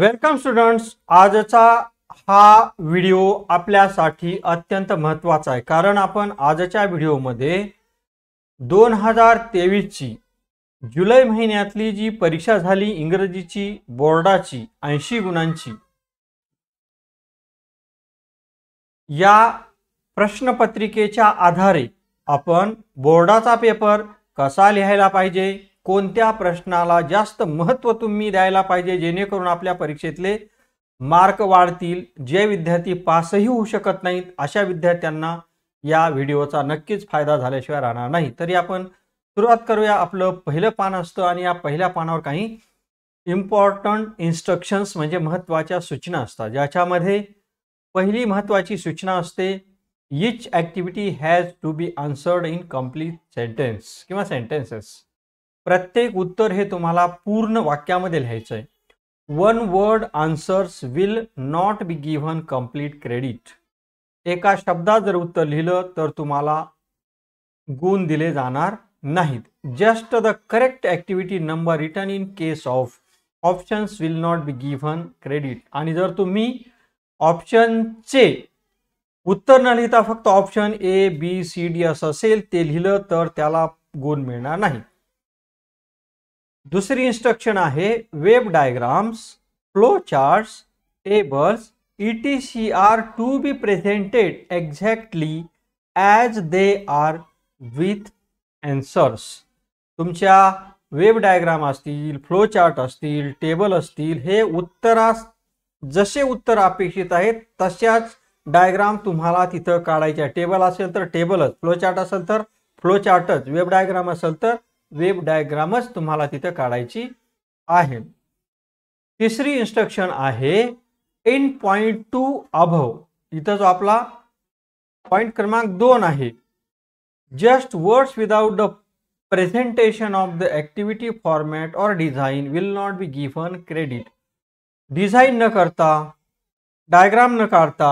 welcome students आजचा हा video आपल्यासाठी अत्यंत महत्त्वाचा आहे कारण आपण आजच्या व्हिडिओमध्ये दोन हजार तेवीसची जुलै महिन्यातली जी परीक्षा झाली इंग्रजीची बोर्डाची ऐंशी गुणांची या प्रश्नपत्रिकेच्या आधारे आपण बोर्डाचा पेपर कसा लिहायला पाहिजे कोणत्या प्रश्नाला जास्त महत्त्व तुम्ही द्यायला पाहिजे जेणेकरून आपल्या परीक्षेतले मार्क वाढतील जे विद्यार्थी पासही होऊ शकत नाहीत अशा विद्यार्थ्यांना या व्हिडिओचा नक्कीच फायदा झाल्याशिवाय राहणार नाही तरी आपण सुरुवात करूया आपलं पहिलं पान असतं आणि या पहिल्या पानावर काही इम्पॉर्टंट इन्स्ट्रक्शन्स म्हणजे महत्त्वाच्या सूचना असतात ज्याच्यामध्ये पहिली महत्त्वाची सूचना असते each activity has to be answered in complete sentence किंवा सेंटेन्सेस प्रत्येक उत्तर हे तुम्हाला पूर्ण वाक्यामध्ये लिहायचं आहे one word answers will not be given complete credit एका शब्दात जर उत्तर लिहिलं तर तुम्हाला गुण दिले जाणार नाहीत just the correct activity number written in case of options will not be given credit आणि जर तुम्ही ऑप्शनचे उत्तर न लिहिता फक्त option A B C D असं असेल ते लिहिलं तर त्याला गुण मिळणार नाही दुसरी इन्स्ट्रक्शन आहे web diagrams flow charts tables E T C are to be presented exactly as they are with answers तुमच्या वेब डायग्राम असतील फ्लो चार्ट असतील टेबल असतील हे उत्तरास जसे उत्तर अपेक्षित आहेत तशाच डायग्राम तुम्हाला तिथं काढायच्या टेबल असेल तर टेबलच फ्लो चार्ट असेल तर फ्लो चार्टच वेब डायग्राम असेल तर वेब डायग्रामच तुम्हाला तिथं काढायची आहे तिसरी इन्स्ट्रक्शन आहे इन पॉईंट टू अभव इथं जो आपला पॉईंट क्रमांक दोन आहे just words without the presentation of the activity format or design will not be given credit design न करता डायग्राम न काढता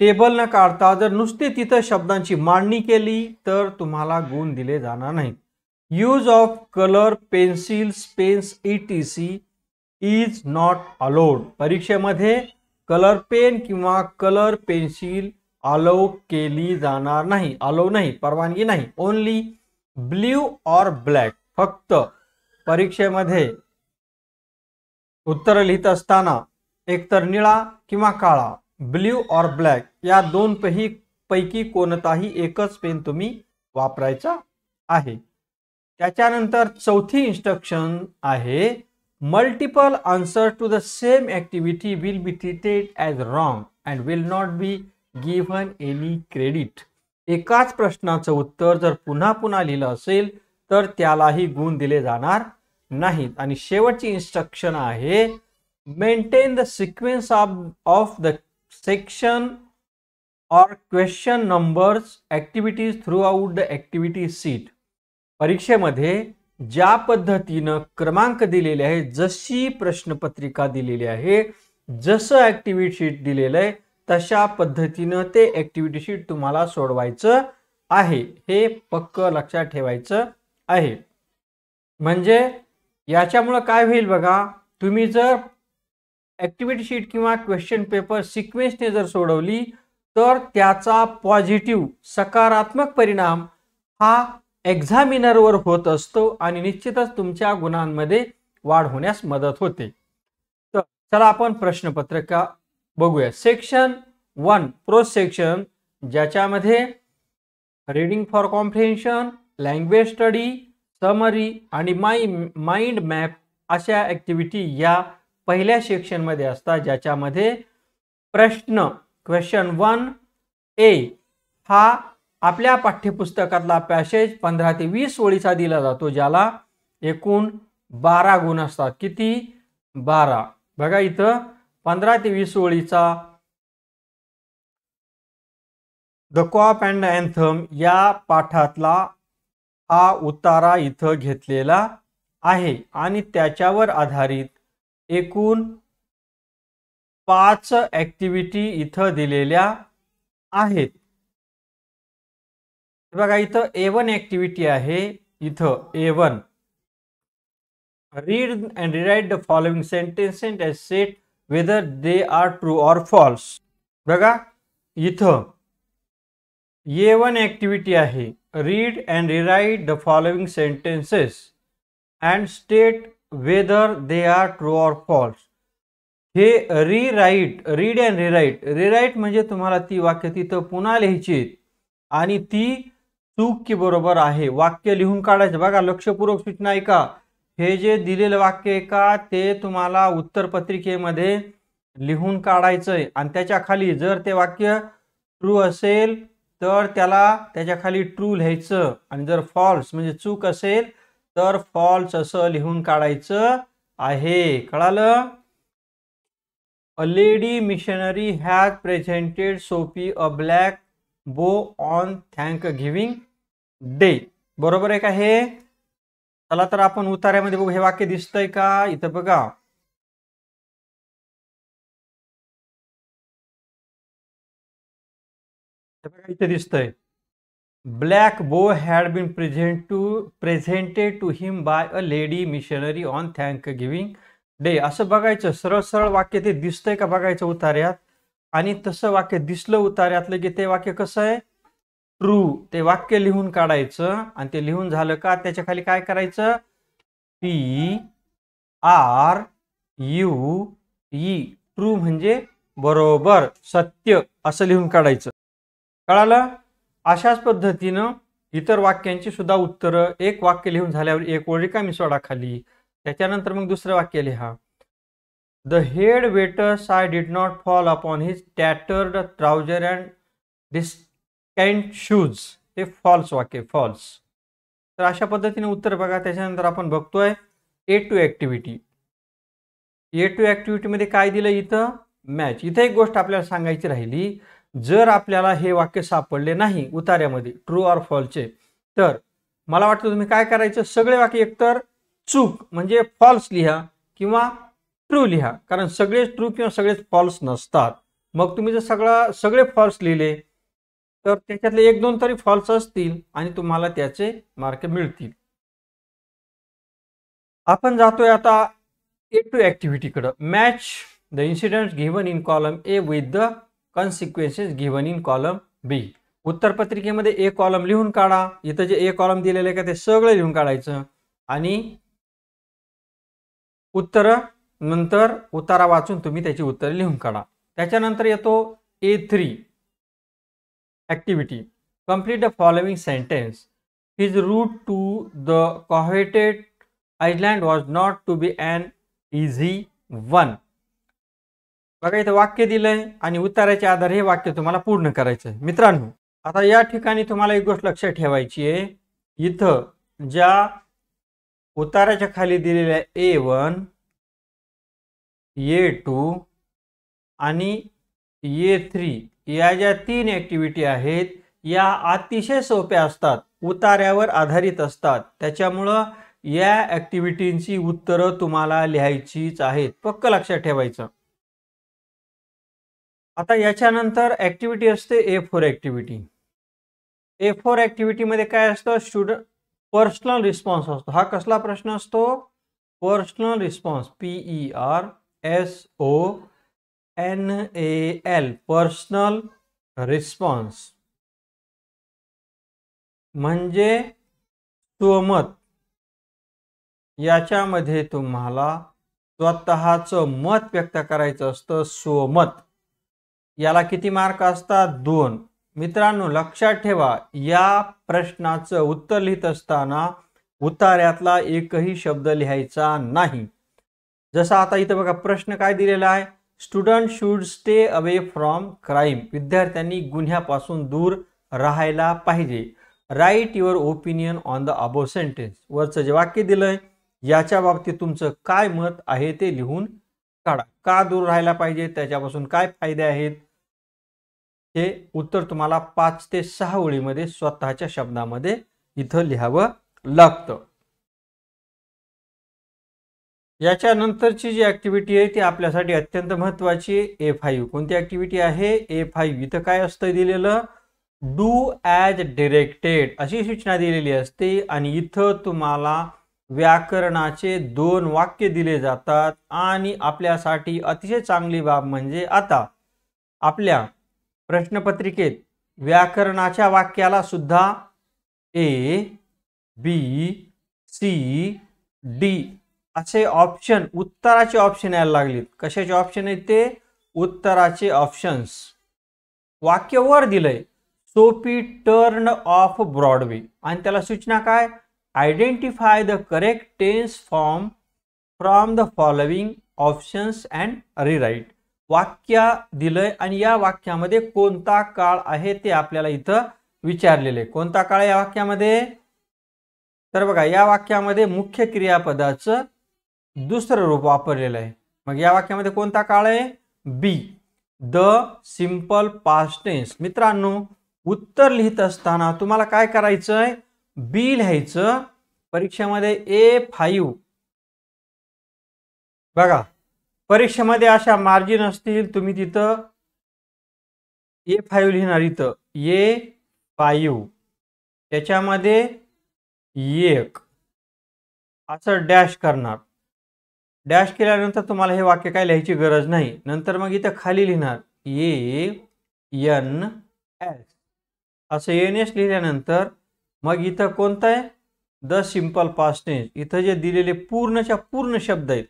टेबल न काढता जर नुसती तिथं शब्दांची मांडणी केली तर तुम्हाला गुण दिले जाणार नाहीत use of colour pencil pens E T C is not allowed परीक्षेमध्ये कलर पेन किंवा कलर पेन्सिल अलो केली जाणार नाही अलो नाही परवानगी नाही ओनली ब्ल्यू ऑर ब्लॅक फक्त परीक्षेमध्ये उत्तर लिहित असताना एकतर निळा किंवा काळा ब्ल्यू और ब्लॅक या दोन पैकी कोणताही एकच पेन तुम्ही वापरायचा आहे त्याच्यानंतर चौथी इन्स्ट्रक्शन आहे multiple answer to the same activity will be treated as wrong and will not be given any credit एकाच प्रश्नाचं उत्तर जर पुन्हा पुन्हा लिहिलं असेल तर त्यालाही गुण दिले जाणार नाहीत आणि शेवटची इन्स्ट्रक्शन आहे maintain the sequence of of the section or question numbers activities throughout the activity sheet परीक्षेमध्ये ज्या पद्धतीनं क्रमांक दिलेले आहे जशी प्रश्नपत्रिका दिलेली आहे जसं ॲक्टिव्हिटी शीट दिलेलं आहे तशा पद्धतीनं ते ॲक्टिव्हिटी शीट तुम्हाला सोडवायचं आहे हे पक्क लक्षात ठेवायचं आहे म्हणजे याच्यामुळं काय होईल बघा तुम्ही जर ॲक्टिव्हिटी शीट किंवा क्वेश्चन पेपर सिक्वेन्सने जर सोडवली तर त्याचा पॉझिटिव्ह सकारात्मक परिणाम हा एक्झामिनरवर होत असतो आणि निश्चितच तुमच्या गुणांमध्ये वाढ होण्यास मदत होते तर चला आपण प्रश्नपत्रिका बघूया सेक्शन वन प्रो सेक्शन ज्याच्यामध्ये reading for comprehension language study summary आणि माइ माइंड मॅप अशा ऍक्टिव्हिटी या पहिल्या सेक्शनमध्ये असतात ज्याच्यामध्ये प्रश्न क्वेश्चन वन ए हा आपल्या पाठ्यपुस्तकातला पॅसेज पंधरा ते वीस ओळीचा दिला जातो ज्याला एकूण बारा गुण असतात किती बारा बघा इथं पंधरा ते वीस ओळीचा द कॉप अँड अँथम या पाठातला हा उतारा इथं घेतलेला आहे आणि त्याच्यावर आधारित एकूण पाच ॲक्टिव्हिटी इथं दिलेल्या आहेत बघा इथं ए वन ऍक्टिव्हिटी आहे इथं A one read and rewrite the following sentence and set whether they are true or false बघा इथं ए वन ऍक्टिव्हिटी आहे read and rewrite the following sentences and state whether they are true or false हे rewrite read and rewrite rewrite म्हणजे तुम्हाला ती वाक्य तिथं पुन्हा लिहायची आणि ती चूक की बरोबर आहे वाक्य लिहून काढायचं बघा लक्षपूर्वक सूचना ऐका हे जे दिलेलं वाक्य आहे का ते तुम्हाला उत्तर उत्तरपत्रिकेमध्ये लिहून काढायचं आहे आणि त्याच्या खाली जर ते वाक्य ट्रू असेल तर त्याला त्याच्या खाली ट्रू लिहायचं आणि जर फॉल्स म्हणजे चूक असेल तर फॉल्स असं लिहून काढायचं आहे कळालं a lady missionary has presented Soapy a black bow on thanksgiving day बरोबर आहे का हे चला तर आपण उतार्यामध्ये बघू हे वाक्य दिसतंय का इथं बघा बघा इथे दिसतंय black bow had been present to presented to him by a lady missionary on thanksgiving day असं बघायचं सरळ सरळ वाक्य ते दिसतंय का बघायचं उतार्यात आणि तसं वाक्य दिसलं उतार्यातलं की ते वाक्य कसं आहे ट्रू ते वाक्य लिहून काढायचं आणि ते लिहून झालं का त्याच्या खाली काय करायचं P R U E true म्हणजे बरोबर सत्य असं लिहून काढायचं कळालं अशाच पद्धतीनं इतर वाक्यांची सुद्धा उत्तरं एक वाक्य लिहून झाल्यावर एक ओळी का सोडा खाली त्याच्यानंतर मग दुसरं वाक्य लिहा the head waiter's eye did not fall upon his tattered trouser and decadent shoes हे फॉल्स वाक्य फॉल्स तर अशा पद्धतीने उत्तर बघा त्याच्यानंतर आपण बघतोय A two activity A two ॲक्टिव्हिटीमध्ये काय दिलं इथं मॅच इथं एक गोष्ट आपल्याला सांगायची राहिली जर आपल्याला हे वाक्य सापडले नाही उतार्यामध्ये ट्रू ऑर फॉल्सचे तर मला वाटतं तुम्ही काय करायचं सगळे वाक्य एकतर चूक म्हणजे फॉल्स लिहा किंवा ट्रू लिहा कारण सगळेच ट्रू किंवा सगळेच फॉल्स नसतात मग तुम्ही जर सगळा सगळे फॉल्स लिहिले तर त्याच्यातले एक दोन तरी फॉल्स असतील आणि तुम्हाला त्याचे मार्क मिळतील आपण जातोय आता ए टू कडे match the incident given in column A with the consequences given in column B उत्तर पत्रिकेमध्ये ए कॉलम लिहून काढा इथं जे ए कॉलम दिलेले का ते सगळं लिहून काढायचं आणि उत्तर नंतर उतारा वाचून तुम्ही त्याची उत्तरे लिहून काढा त्याच्यानंतर येतो A three activity complete the following sentence his route to the coveted island was not to be an easy one बघा इथं वाक्य दिलंय आणि उत्तराच्या आधारे हे वाक्य तुम्हाला पूर्ण करायचं आहे मित्रांनो आता या ठिकाणी तुम्हाला एक गोष्ट लक्षात ठेवायची आहे इथं ज्या उताराच्या खाली दिलेल्या ए वन ए टू आणि ए थ्री या ज्या तीन ॲक्टिव्हिटी आहेत या अतिशय सोप्या असतात उतार्यावर आधारित असतात त्याच्यामुळं या ॲक्टिव्हिटींची उत्तरं तुम्हाला लिहायचीच आहेत पक्क लक्षात ठेवायचं आता याच्यानंतर ॲक्टिव्हिटी असते A four activity A four ॲक्टिव्हिटीमध्ये काय असतं स्टुडंट पर्सनल रिस्पॉन्स असतो हा कसला प्रश्न असतो personal response P E R S O N A L personal response म्हणजे स्वमत याच्यामध्ये तुम्हाला स्वतःचं मत व्यक्त करायचं असतं स्वमत याला किती मार्क असतात दोन मित्रांनो लक्षात ठेवा या प्रश्नाचं उत्तर लिहित असताना उतार्यातला एकही शब्द लिहायचा नाही जसा आता इथं बघा प्रश्न काय दिलेला आहे student should stay away from crime विद्यार्थ्यांनी गुन्ह्यापासून दूर राहायला पाहिजे write your opinion on the above sentence वरचं जे वाक्य दिलंय याच्या बाबतीत तुमचं काय मत आहे ते लिहून काढा का दूर राहायला पाहिजे त्याच्यापासून काय फायदे आहेत हे उत्तर तुम्हाला पाच ते सहा ओळीमध्ये स्वतःच्या शब्दामध्ये इथं लिहावं लागतं याच्यानंतरची जी ॲक्टिव्हिटी आहे ती आपल्यासाठी अत्यंत महत्त्वाची ए फाईव्ह कोणती ॲक्टिव्हिटी आहे ए फाईव्ह इथं काय असतं दिलेलं डू ॲज डिरेक्टेड अशी सूचना दिलेली असते आणि इथं तुम्हाला व्याकरणाचे दोन वाक्य दिले जातात आणि आपल्यासाठी अतिशय चांगली बाब म्हणजे आता आपल्या प्रश्नपत्रिकेत व्याकरणाच्या वाक्याला सुद्धा ए बी सी डी असे ऑप्शन उत्तराचे ऑप्शन यायला लागलेत कशाचे ऑप्शन आहेत ते उत्तराचे ऑप्शन्स वाक्य वर दिलंय सोपी टर्न ऑफ ब्रॉडवे आणि त्याला सूचना काय identify the correct tense form from the following options and rewrite वाक्य दिलंय आणि या वाक्यामध्ये कोणता काळ आहे ते आपल्याला इथं विचारलेले कोणता काळ या वाक्यामध्ये तर बघा या वाक्यामध्ये मुख्य क्रियापदाचं दुसरं रूप वापरलेलं आहे मग या वाक्यामध्ये कोणता काळ आहे बी द सिम्पल पास्टेन्स मित्रांनो उत्तर लिहित असताना तुम्हाला काय करायचं बी लिहायचं परीक्षेमध्ये ए फाईव्ह बघा परीक्षेमध्ये अशा मार्जिन असतील तुम्ही तिथं ए फाईव्ह लिहिणार इथं ए फाईव्ह त्याच्यामध्ये एक असं डॅश करणार डॅश केल्यानंतर तुम्हाला हे वाक्य काय लिहायची गरज नाही नंतर मग इथं खाली लिहिणार ए एन एस असं एन एस लिहिल्यानंतर मग इथं कोणतं आहे द सिम्पल पास्टेज इथं जे दिलेले पूर्णच्या पूर्ण शब्द आहेत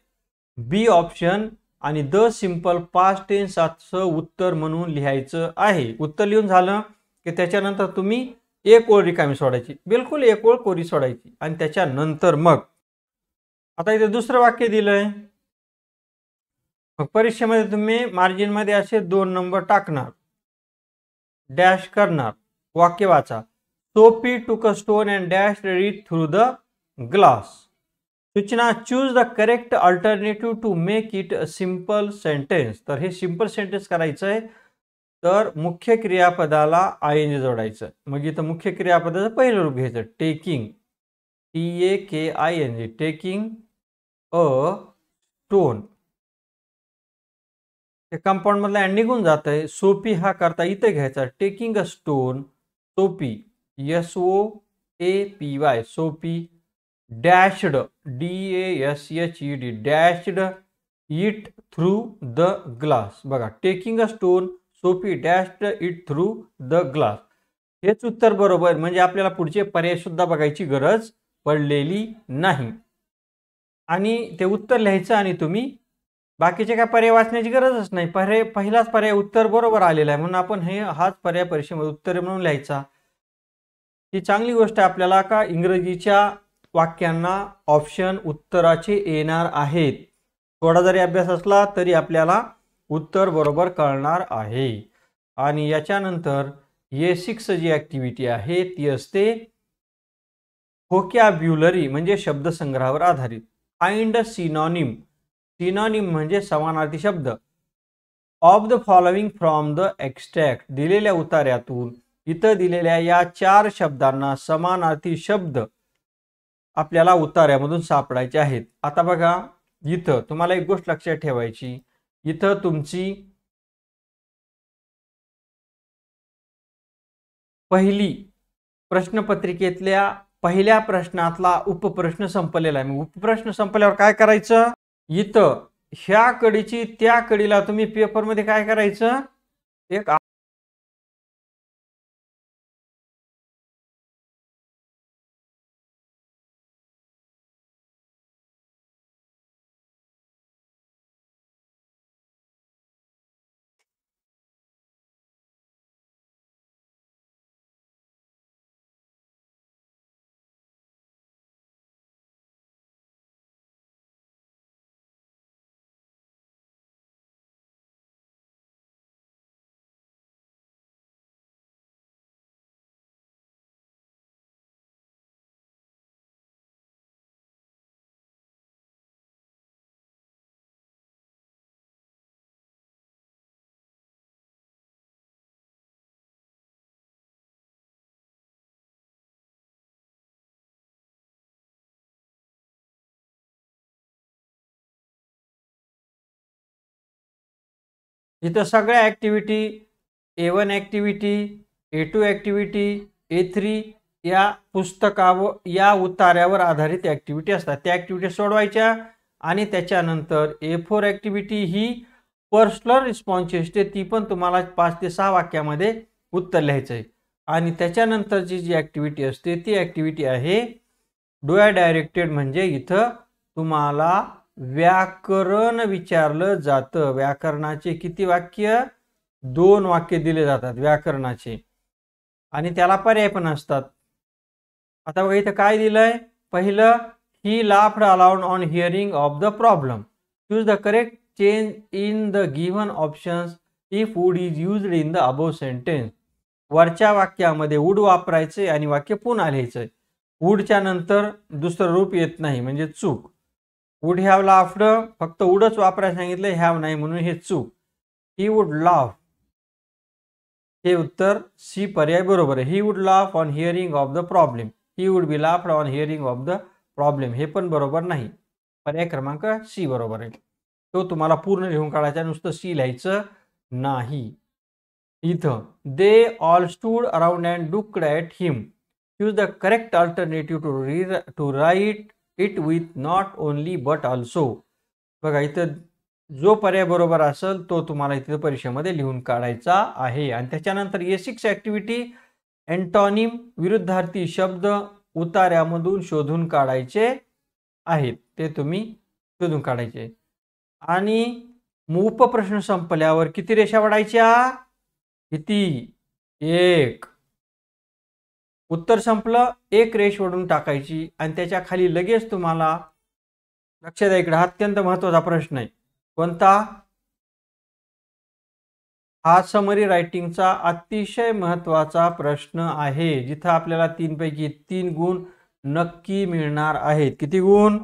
बी ऑप्शन आणि द सिम्पल पास्ट टेन्स असं उत्तर म्हणून लिहायचं आहे उत्तर लिहून झालं की त्याच्यानंतर तुम्ही एक ओळ रिकामी सोडायची बिलकुल एक ओळ कोरी सोडायची आणि त्याच्यानंतर मग आता इथे दुसरं वाक्य दिलंय मग परीक्षेमध्ये तुम्ही मार्जिन मध्ये असे दोन नंबर टाकणार डॅश करणार वाक्य वाचा Soapy took a stone and dash read through the glass सूचना choose the correct alternative to make it a simple sentence तर हे सिम्पल सेंटेन्स करायचं आहे तर मुख्य क्रियापदाला आय एन जोडायचं मग इथं मुख्य क्रियापदाचं पहिलं रूप घ्यायचं taking T A K I N G taking a stone हे कंपाऊंड मधला अँड निघून जात आहे सोपी हा करता इथे घ्यायचा taking a stone Soapy S O A P Y Soapy dashed D S H E D dashed it through the glass बघा taking a stone Soapy dashed it through the glass हेच उत्तर बरोबर म्हणजे आपल्याला पुढचे पर्याय सुद्धा बघायची गरज पडलेली नाही आणि ते उत्तर लिहायचं आणि तुम्ही बाकीचे काय पर्याय वाचण्याची गरजच नाही पर्याय पहिलाच पर्याय उत्तर बरोबर आलेला आहे म्हणून आपण हे हाच पर्याय परीक्षेमध्ये उत्तर म्हणून लिहायचा ही चांगली गोष्ट आपल्याला का इंग्रजीच्या वाक्यांना ऑप्शन उत्तराचे येणार आहेत थोडा जरी अभ्यास असला तरी आपल्याला उत्तर बरोबर कळणार आहे आणि याच्यानंतर ये सिक्स जी ॲक्टिव्हिटी आहे ती असते होक्याब्युलरी म्हणजे शब्दसंग्रहावर आधारित फाइंड अ सिनॉनिम सिनॉनिम म्हणजे समानार्थी शब्द of the following from the extract दिलेल्या उतार्यातून इथं दिलेल्या या चार शब्दांना समानार्थी शब्द आपल्याला उतार्यामधून सापडायचे आहेत आता बघा इथं तुम्हाला एक गोष्ट लक्षात ठेवायची इथं तुमची पहिली प्रश्नपत्रिकेतल्या पहिल्या प्रश्नातला उपप्रश्न संपलेला आहे मग उपप्रश्न संपल्यावर काय करायचं इथं ह्या कडीची त्या कडीला तुम्ही पेपरमध्ये काय करायचं एक इथं सगळ्या activity A one activity A two activity A three या पुस्तकावर या उतार्यावर आधारित ॲक्टिव्हिटी असतात त्या ॲक्टिव्हिटी सोडवायच्या आणि त्याच्यानंतर ए फोर ॲक्टिव्हिटी ही पर्सनल रिस्पॉन्सची असते ती पण तुम्हाला पाच ते सहा वाक्यामध्ये उत्तर लिहायचं आहे आणि त्याच्यानंतरची जी ॲक्टिव्हिटी असते ती ॲक्टिव्हिटी आहे डोया डायरेक्टेड म्हणजे इथं तुम्हाला व्याकरण विचारलं जातं व्याकरणाचे किती वाक्य दोन वाक्य दिले जातात व्याकरणाचे आणि त्याला पर्याय पण असतात आता बघा इथं काय दिलंय पहिलं he laughed aloud on hearing of the problem choose the correct change in the given options if would is use in the above sentence वरच्या वाक्यामध्ये वूड वापरायचे आणि वाक्य पुन्हा लिहायचंय वूडच्या नंतर दुसरं रूप येत नाही म्हणजे चूक वुड हॅव लाफ्ड फक्त वुडच वापरायला सांगितलं हॅव नाही म्हणून हे चूक ही वुड लाफ हे उत्तर सी पर्याय बरोबर आहे he would laugh on hearing of the problem he would be laughed on hearing of the problem हे पण बरोबर नाही पर्याय क्रमांक सी बरोबर आहे तो तुम्हाला पूर्ण लिहून काढायचा नुसतं सी लिहायचं नाही इथं they all stood around and ducked at him use the correct alternative to re to write it with not only but also बघा इथं जो पर्याय बरोबर असेल तो तुम्हाला इथं परीक्षेमध्ये लिहून काढायचा आहे आणि त्याच्यानंतर सिक्स ॲक्टिव्हिटी एन्टॉनिम विरुद्धार्थी शब्द उतार्यामधून शोधून काढायचे आहेत ते तुम्ही शोधून काढायचे आणि उपप्रश्न संपल्यावर किती रेषा वाढायच्या किती एक उत्तर संपलं एक रेष ओढून टाकायची आणि त्याच्या खाली लगेच तुम्हाला लक्ष द्या इकडे अत्यंत महत्त्वाचा प्रश्न आहे कोणता हा समरी रायटिंगचा अतिशय महत्त्वाचा प्रश्न आहे जिथं आपल्याला तीनपैकी तीन गुण नक्की मिळणार आहेत किती गुण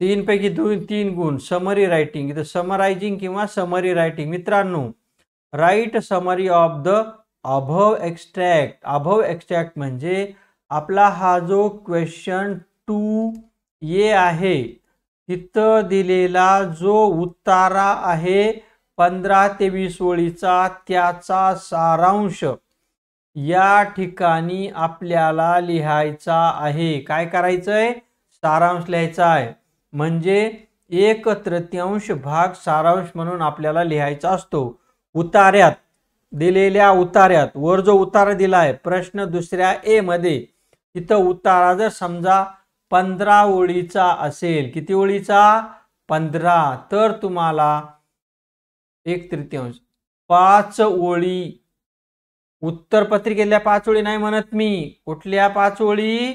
तीनपैकी दोन तीन गुण समरी रायटिंग इथं समराइजिंग किंवा समरी रायटिंग मित्रांनो write summary of the above extract above extract म्हणजे आपला हा जो क्वेश्चन टू ये आहे तिथं दिलेला जो उत्तारा आहे पंधरा ते वीस ओळीचा त्याचा सारांश या ठिकाणी आपल्याला लिहायचा आहे काय करायचंय सारांश लिहायचा आहे म्हणजे एक तृतीयांश भाग सारांश म्हणून आपल्याला लिहायचा असतो उतार्यात दिलेल्या उतार्यात वर जो उतारा दिला आहे प्रश्न दुसऱ्या ए मध्ये तिथं उतारा जर समजा पंधरा ओळीचा असेल किती ओळीचा पंधरा तर तुम्हाला एक तृतीयांश पाच ओळी उत्तर पत्रिकेतल्या पाच ओळी नाही म्हणत मी कुठल्या पाच ओळी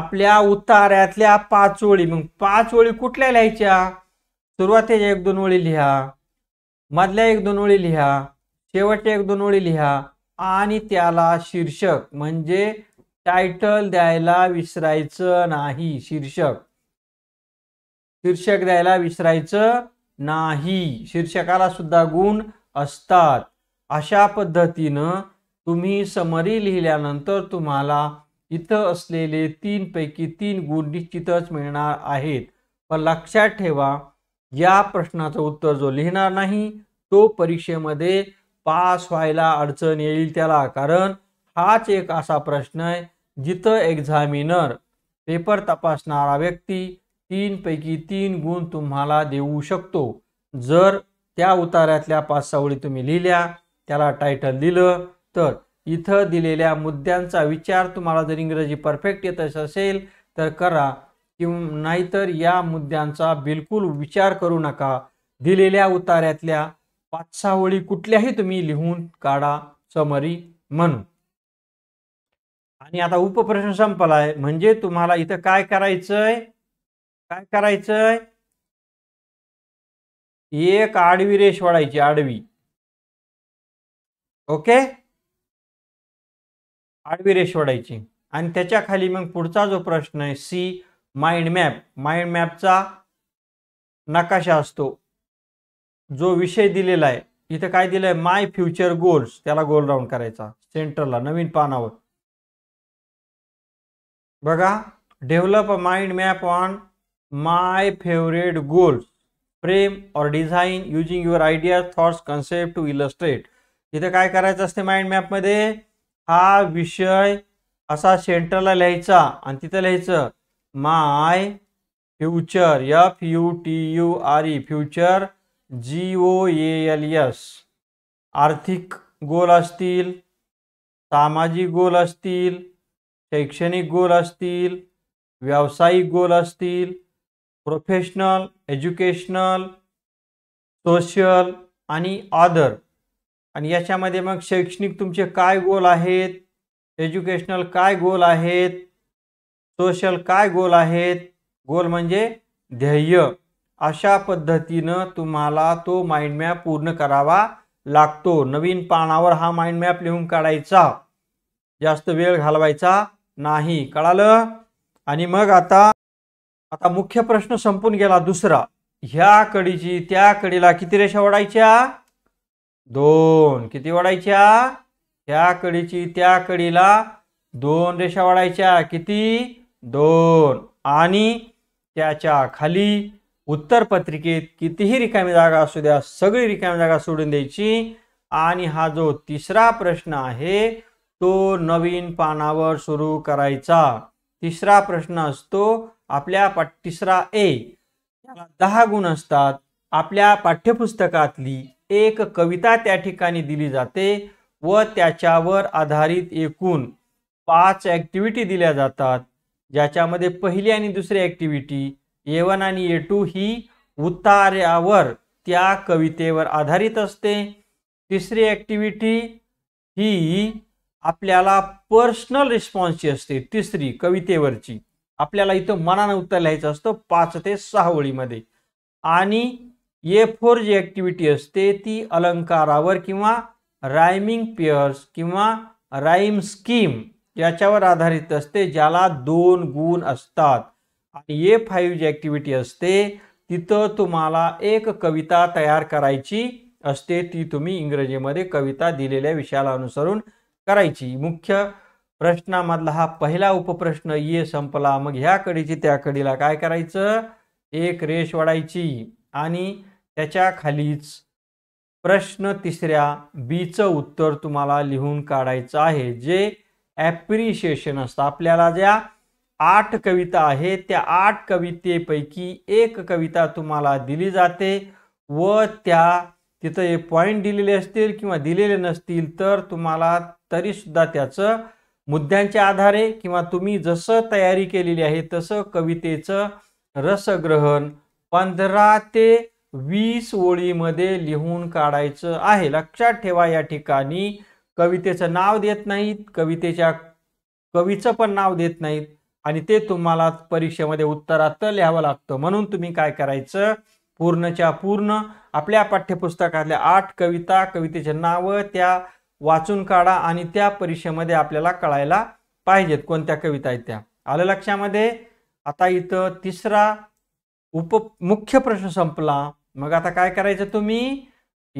आपल्या उतार्यातल्या पाच ओळी मग पाच ओळी कुठल्या लिहायच्या सुरुवातीच्या एक दोन ओळी लिहा मधल्या एक दोन ओळी लिहा शेवटी एक दोन ओळी लिहा आणि त्याला शीर्षक म्हणजे टायटल द्यायला विसरायचं नाही शीर्षक शीर्षक द्यायला विसरायचं नाही शीर्षकाला सुद्धा गुण असतात अशा पद्धतीनं तुम्ही समरी लिहिल्यानंतर तुम्हाला इथं असलेले तीन पैकी तीन गुण निश्चितच मिळणार आहेत पण लक्षात ठेवा या प्रश्नाचं उत्तर जो लिहिणार नाही तो परीक्षेमध्ये पास व्हायला अडचण येईल त्याला कारण हाच एक असा प्रश्न आहे जिथं एक्झामिनर पेपर तपासणारा व्यक्ती तीनपैकी तीन गुण तुम्हाला देऊ शकतो जर त्या उतार्यातल्या पाच सावळी तुम्ही लिहिल्या त्याला टायटल दिलं तर इथं दिलेल्या मुद्द्यांचा विचार तुम्हाला जर इंग्रजी परफेक्ट येत असेल तर करा किंवा नाहीतर या मुद्द्यांचा बिलकुल विचार करू नका दिलेल्या उतार्यातल्या पाच कुठल्याही तुम्ही लिहून काढा समरी म्हणून आणि आता उपप्रश्न संपलाय म्हणजे तुम्हाला इथं काय करायचंय काय करायचंय एक आडवी रेष वाढायची आडवी ओके आडवी रेष वाढायची आणि त्याच्या खाली मग पुढचा जो प्रश्न आहे सी माइंड मॅप माइंड मॅपचा नकाशा असतो जो विषय दिलेला आहे इथं काय दिलं आहे माय फ्युचर गोल्स त्याला गोल राऊंड करायचा सेंटरला नवीन पानावर बघा develop a mind map on my favourite goals frame or design using your idea thoughts concept to illustrate इथं काय करायचं असते माइंड मॅपमध्ये हा विषय असा सेंटरला लिहायचा आणि तिथं लिहायचं my future F U T U R E future G O L S आर्थिक गोल असतील सामाजिक गोल असतील शैक्षणिक गोल असतील व्यावसायिक गोल असतील प्रोफेशनल एज्युकेशनल सोशल आणि आदर आणि याच्यामध्ये मग शैक्षणिक तुमचे काय गोल आहेत एज्युकेशनल काय गोल आहेत सोशल काय गोल आहेत गोल म्हणजे ध्येय अशा पद्धतीनं तुम्हाला तो माइंड मॅप पूर्ण करावा लागतो नवीन पानावर हा माइंड मॅप लिहून काढायचा जास्त वेळ घालवायचा नाही कळालं आणि मग आता आता मुख्य प्रश्न संपून गेला दुसरा ह्या कडीची त्या कडीला किती रेषा ओढायच्या दोन किती ओढायच्या ह्या कडीची त्या कडीला दोन रेषा वाढायच्या किती दोन आणि त्याच्या खाली उत्तर पत्रिकेत कितीही रिकामी जागा असू द्या सगळी रिकामी जागा सोडून द्यायची आणि हा जो तिसरा प्रश्न आहे तो नवीन पानावर सुरू करायचा तिसरा प्रश्न असतो आपल्या पाठ तिसरा ए त्याला दहा गुण असतात आपल्या पाठ्यपुस्तकातली एक कविता त्या ठिकाणी दिली जाते व त्याच्यावर आधारित एकूण पाच ॲक्टिव्हिटी दिल्या जातात ज्याच्यामध्ये पहिली आणि दुसरी ॲक्टिव्हिटी ए वन आणि ए टू ही उतार्यावर त्या कवितेवर आधारित असते तिसरी ॲक्टिव्हिटी ही आपल्याला पर्सनल रिस्पॉन्सची असते तिसरी कवितेवरची आपल्याला इथं मनानं उत्तर लिहायचं असतं पाच ते सहा ओळीमध्ये आणि ए फोर जी ॲक्टिव्हिटी असते ती अलंकारावर किंवा रायमिंग पेअर्स किंवा राईम स्कीम याच्यावर आधारित असते ज्याला दोन गुण असतात आणि ए फाईव्ह जी ॲक्टिव्हिटी असते तिथं तुम्हाला एक कविता तयार करायची असते ती तुम्ही इंग्रजीमध्ये कविता दिलेल्या विषयाला अनुसरून करायची मुख्य प्रश्नामधला हा पहिला उपप्रश्न ये संपला मग ह्या कडीची त्या कडीला काय करायचं एक रेष वाढायची आणि त्याच्या खालीच प्रश्न तिसऱ्या बीचं उत्तर तुम्हाला लिहून काढायचं आहे जे ॲप्रिशिएशन असतं आपल्याला ज्या आठ कविता आहे त्या आठ कवितेपैकी एक कविता तुम्हाला दिली जाते व त्या तिथं हे पॉईंट दिलेले असतील किंवा दिलेले नसतील तर तुम्हाला तरीसुद्धा त्याचं मुद्द्यांच्या आधारे किंवा तुम्ही जसं तयारी केलेली आहे तसं कवितेचं रसग्रहण पंधरा ते वीस ओळीमध्ये लिहून काढायचं आहे लक्षात ठेवा या ठिकाणी कवितेचं नाव देत नाहीत कवितेच्या कवीचं पण नाव देत नाहीत आणि ते तुम्हाला परीक्षेमध्ये उत्तरात लिहावं लागतं म्हणून तुम्ही काय करायचं पूर्णच्या पूर्ण आपल्या पाठ्यपुस्तकातल्या आठ कविता कवितेचे नावं त्या वाचून काढा आणि त्या परीक्षेमध्ये आपल्याला कळायला पाहिजेत कोणत्या कविता आहेत त्या आलं लक्षामध्ये आता इथं तिसरा उप मुख्य प्रश्न संपला मग आता काय करायचं तुम्ही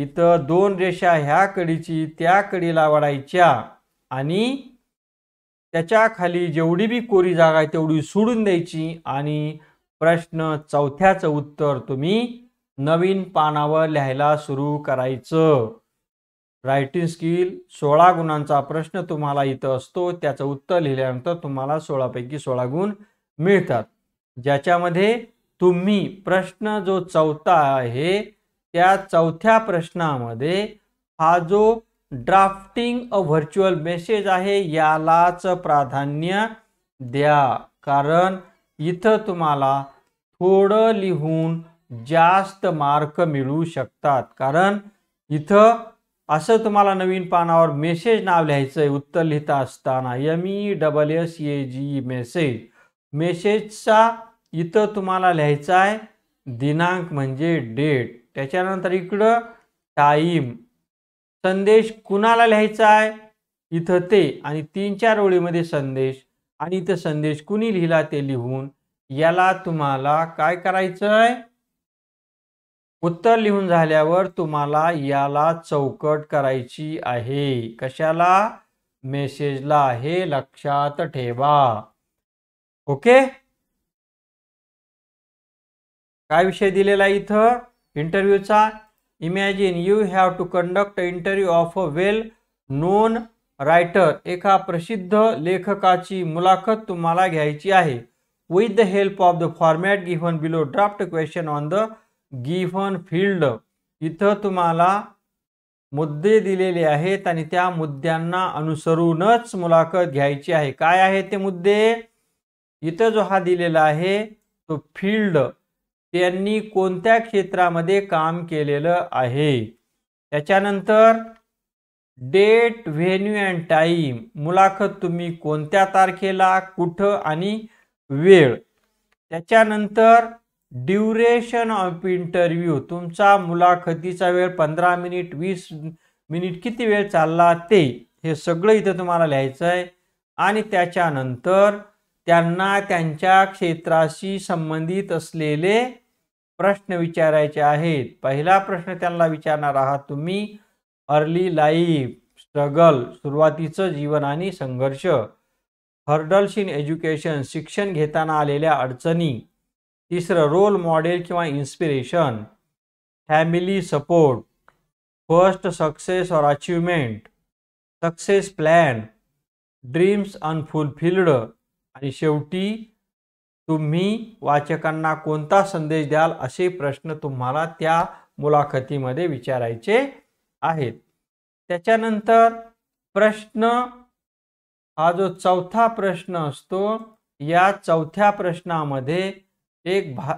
इथं दोन रेषा ह्या कडीची त्या कडीला वाढायच्या आणि त्याच्या खाली जेवढी बी कोरी जागा आहे तेवढी सोडून द्यायची आणि प्रश्न चौथ्याचं उत्तर तुम्ही नवीन पानावर लिहायला सुरू करायचं रायटिंग स्किल सोळा गुणांचा प्रश्न तुम्हाला इथं असतो त्याचं उत्तर लिहिल्यानंतर तुम्हाला सोळापैकी सोळा गुण मिळतात ज्याच्यामध्ये तुम्ही प्रश्न जो चौथा आहे त्या चौथ्या प्रश्नामध्ये हा जो ड्राफ्टिंग अ व्हर्च्युअल मेसेज आहे यालाच प्राधान्य द्या कारण इथं तुम्हाला थोडं लिहून जास्त मार्क मिळू शकतात कारण इथं असं तुम्हाला नवीन पानावर मेसेज नाव लिहायचं आहे उत्तर लिहिता असताना M E double S A G message मेसेजचा इथं तुम्हाला लिहायचा आहे दिनांक म्हणजे डेट त्याच्यानंतर इकडं टाईम संदेश कुणाला लिहायचा आहे इथं ते आणि तीन चार ओळीमध्ये संदेश आणि इथं संदेश कुणी लिहिला ते लिहून याला तुम्हाला काय करायचं आहे उत्तर लिहून झाल्यावर तुम्हाला याला चौकट करायची आहे कशाला मेसेजला आहे लक्षात ठेवा ओके काय विषय दिलेला इथं इंटरव्ह्यूचा imagine you have to conduct interview of a well known writer एका प्रसिद्ध लेखकाची मुलाखत तुम्हाला घ्यायची आहे with the help of the format given below draft question on the given field इथं तुम्हाला मुद्दे दिलेले आहेत आणि त्या मुद्द्यांना अनुसरूनच मुलाखत घ्यायची आहे काय आहे ते मुद्दे इथं जो हा दिलेला आहे तो फील्ड त्यांनी कोणत्या क्षेत्रामध्ये काम केलेलं आहे त्याच्यानंतर डेट व्हेन्यू अँड टाईम मुलाखत तुम्ही कोणत्या तारखेला कुठं आणि वेळ त्याच्यानंतर ड्युरेशन ऑफ इंटरव्ह्यू तुमचा मुलाखतीचा वेळ पंधरा मिनिट वीस मिनिट किती वेळ चालला ते हे सगळं इथं तुम्हाला लिहायचं आहे आणि त्याच्यानंतर त्यांना त्यांच्या क्षेत्राशी संबंधित असलेले प्रश्न विचारायचे आहेत पहिला प्रश्न त्यांना विचारणार आहात तुम्ही अर्ली लाईफ स्ट्रगल सुरुवातीचं जीवन आणि संघर्ष हर्डल्स इन एज्युकेशन शिक्षण घेताना आलेल्या अडचणी तिसरं रोल मॉडेल किंवा inspiration family support first success or achievement success plan dreams unfulfilled आणि शेवटी तुम्ही वाचकांना कोणता संदेश द्याल असे प्रश्न तुम्हाला त्या मुलाखतीमध्ये विचारायचे आहेत त्याच्यानंतर प्रश्न हा जो चौथा प्रश्न असतो या चौथ्या प्रश्नामध्ये एक भा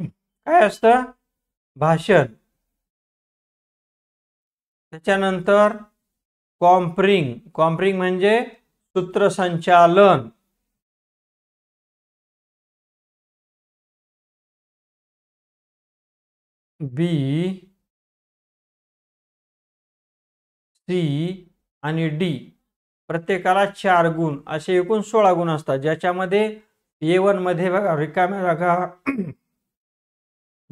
काय असतं भाषण त्याच्यानंतर कॉम्प्रिंग कॉम्प्रिंग म्हणजे सूत्रसंचालन बी सी आणि डी प्रत्येकाला चार गुण असे एकूण सोळा गुण असतात ज्याच्यामध्ये ए वन मध्ये बघा रिकाम्या जागा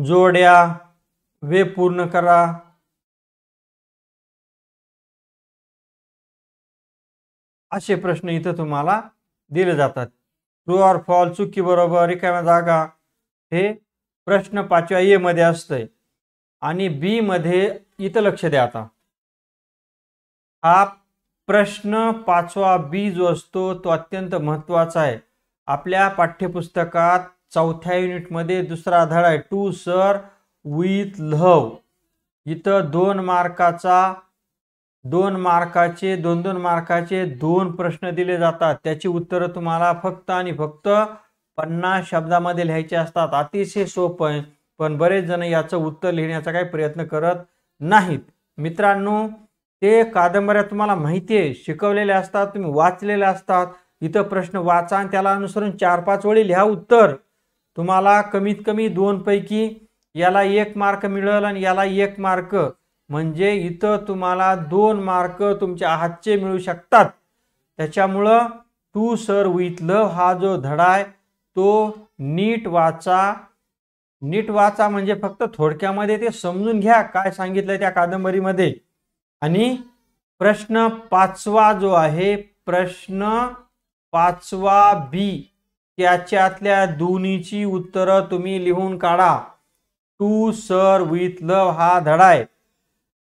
जोड्या वे पूर्ण करा असे प्रश्न इथं तुम्हाला दिले जातात ट्रू ऑर फॉल चुकी बरोबर रिकाम्या जागा हे प्रश्न पाचव्या ए मध्ये असतंय आणि बी मध्ये इथं लक्ष द्या आता हा प्रश्न पाचवा बी जो असतो तो अत्यंत महत्त्वाचा आहे आपल्या पाठ्यपुस्तकात चौथ्या युनिटमध्ये दुसरा धडा आहे टू सर विथ लव इथं दोन मार्काचा दोन मार्काचे दोन दोन मार्काचे दोन प्रश्न दिले जातात त्याची उत्तरं तुम्हाला फक्त आणि फक्त पन्नास शब्दामध्ये लिहायचे असतात अतिशय सोपं आहे पण बरेच जण याचं उत्तर लिहिण्याचा काही प्रयत्न करत नाहीत मित्रांनो ते कादंबऱ्या तुम्हाला माहिती आहे शिकवलेल्या असतात तुम्ही वाचलेल्या असतात इथं प्रश्न वाचा आणि त्याला अनुसरून चार पाच वेळी लिहा उत्तर तुम्हाला कमीत कमी दोन पैकी याला एक मार्क मिळेल आणि याला एक मार्क म्हणजे इथं तुम्हाला दोन मार्क तुमच्या हातचे मिळू शकतात त्याच्यामुळं टू सर विथ लव हा जो धडा आहे तो नीट वाचा नीट वाचा म्हणजे फक्त थोडक्यामध्ये ते समजून घ्या काय सांगितलं त्या कादंबरीमध्ये आणि प्रश्न पाचवा जो आहे प्रश्न पाचवा बी त्याच्यातल्या दोन्हीची उत्तरं तुम्ही लिहून काढा टू सर विथ लव हा धडा आहे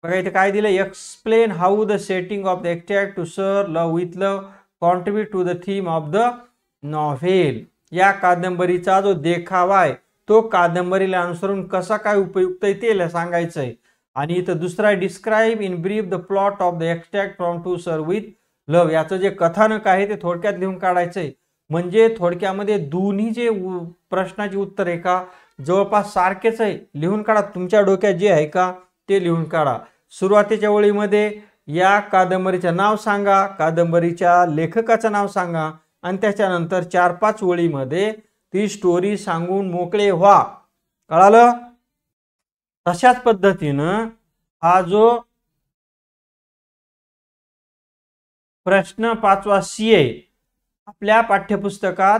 बघा इथे काय दिलं explain how the setting of the extract to sir love with love contribute to the theme of the novel या कादंबरीचा जो देखावा आहे तो कादंबरीला अनुसरून कसा काय उपयुक्त आहे ते सांगायचं आहे आणि इथं दुसरा describe in brief the plot of the extract from to sir with love याचं जे कथानक आहे ते थोडक्यात लिहून काढायचं आहे म्हणजे थोडक्यामध्ये दोन्ही जे प्रश्नाची उत्तर आहे का जवळपास सारखेच आहे लिहून काढा तुमच्या डोक्यात जे आहे का ते लिहून काढा सुरुवातीच्या ओळीमध्ये या कादंबरीचं नाव सांगा कादंबरीच्या लेखकाचं नाव सांगा आणि त्याच्यानंतर चार पाच ओळीमध्ये ती स्टोरी सांगून मोकळे व्हा कळालं तशाच पद्धतीनं हा जो प्रश्न पाचवा सी ए आपल्या पाठ्यपुस्तकात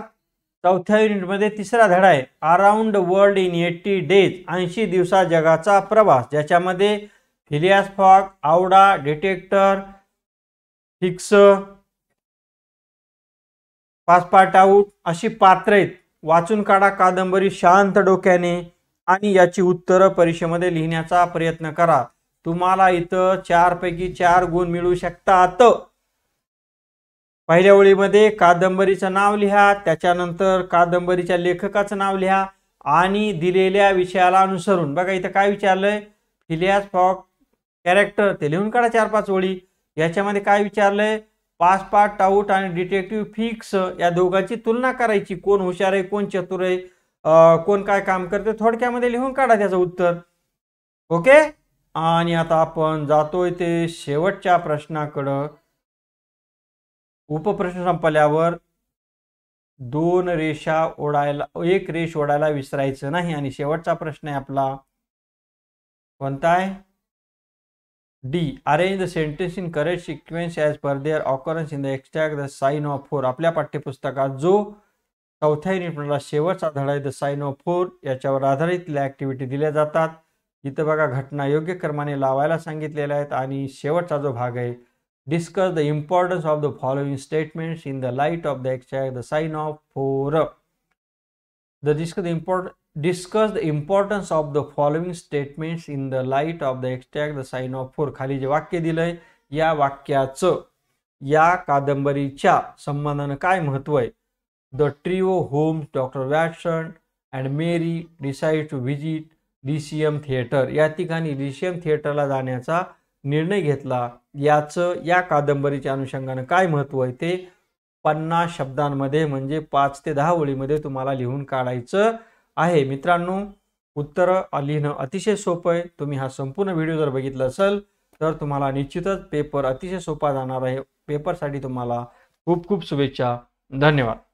चौथ्या युनिटमध्ये तिसरा धडा आहे around world in eighty days ऐंशी दिवसा जगाचा प्रवास ज्याच्यामध्ये फिलियास फॉग आवडा डिटेक्टर फिक्स आऊट अशी पात्र आहेत वाचून काढा कादंबरी शांत डोक्याने आणि याची उत्तर परीक्षेमध्ये लिहिण्याचा प्रयत्न करा तुम्हाला इथं चारपैकी चार गुण मिळू शकतात पहिल्या ओळीमध्ये कादंबरीचं नाव लिहा त्याच्यानंतर कादंबरीच्या लेखकाचं नाव लिहा आणि दिलेल्या विषयाला अनुसरून बघा इथं काय विचारलंय फिलियास फॉक कॅरेक्टर ते लिहून काढा चार पाच ओळी याच्यामध्ये काय विचारलंय पास पार्ट टाऊट आणि डिटेक्टिव्ह फिक्स या दोघांची तुलना करायची कोण हुशार आहे कोण चतुर आहे कोण काय काम करते थोडक्यामध्ये लिहून काढा त्याचं उत्तर ओके आणि आता आपण जातोय ते शेवटच्या प्रश्नाकडं उपप्रश्न संपल्यावर दोन रेषा ओढायला एक रेष ओढायला विसरायचं नाही आणि शेवटचा प्रश्न आहे आपला कोणता आहे D arrange the sentence in correct sequence as per their occurrence in the extract the sign of four आपल्या पाठ्यपुस्तकात जो चौथ्या युनिटला शेवटचा धडा आहे द साईन ऑफ फोर याच्यावर आधारित ॲक्टिव्हिटी दिल्या जातात इथं बघा घटना योग्य क्रमाने लावायला सांगितलेल्या आहेत आणि शेवटचा जो भाग आहे discuss the importance of the following statements in the light of the exact the sign of four the discuss the import discuss the importance of the following statements in the light of the extract the sign of four खाली जे वाक्य दिलंय या वाक्याचं या कादंबरीच्या संबंधानं काय महत्व आहे the trio होम doctor Watson and Mary decide to visit D C M theatre या ठिकाणी डी सी एम थिएटरला जाण्याचा निर्णय घेतला याचं या कादंबरीच्या अनुषंगानं काय महत्त्व आहे ते पन्नास शब्दांमध्ये म्हणजे पाच ते दहा ओळीमध्ये तुम्हाला लिहून काढायचं आहे मित्रांनो उत्तर लिहिणं अतिशय सोपं आहे तुम्ही हा संपूर्ण व्हिडिओ जर बघितला असेल तर तुम्हाला निश्चितच पेपर अतिशय सोपा जाणार आहे पेपरसाठी तुम्हाला खूप खूप शुभेच्छा धन्यवाद